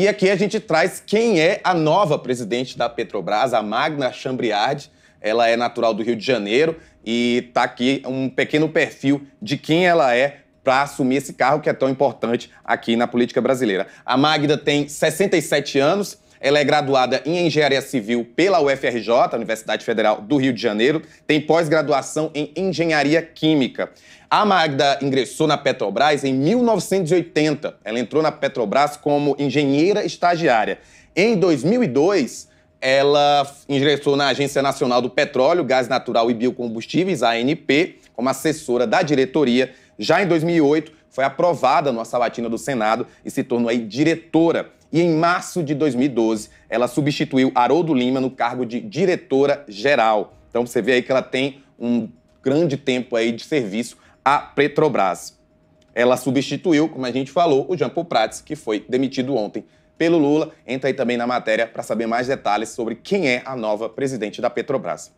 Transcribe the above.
E aqui a gente traz quem é a nova presidente da Petrobras, a Magna Chambriard. Ela é natural do Rio de Janeiro e está aqui um pequeno perfil de quem ela é para assumir esse cargo que é tão importante aqui na política brasileira. A Magda tem 67 anos ela é graduada em Engenharia Civil pela UFRJ, Universidade Federal do Rio de Janeiro. Tem pós-graduação em Engenharia Química. A Magda ingressou na Petrobras em 1980. Ela entrou na Petrobras como engenheira estagiária. Em 2002, ela ingressou na Agência Nacional do Petróleo, Gás Natural e Biocombustíveis, ANP, como assessora da diretoria. Já em 2008, foi aprovada numa sabatina do Senado e se tornou aí diretora e em março de 2012 ela substituiu Haroldo Lima no cargo de diretora-geral. Então você vê aí que ela tem um grande tempo aí de serviço à Petrobras. Ela substituiu, como a gente falou, o Jean Paul Prats, que foi demitido ontem pelo Lula. Entra aí também na matéria para saber mais detalhes sobre quem é a nova presidente da Petrobras.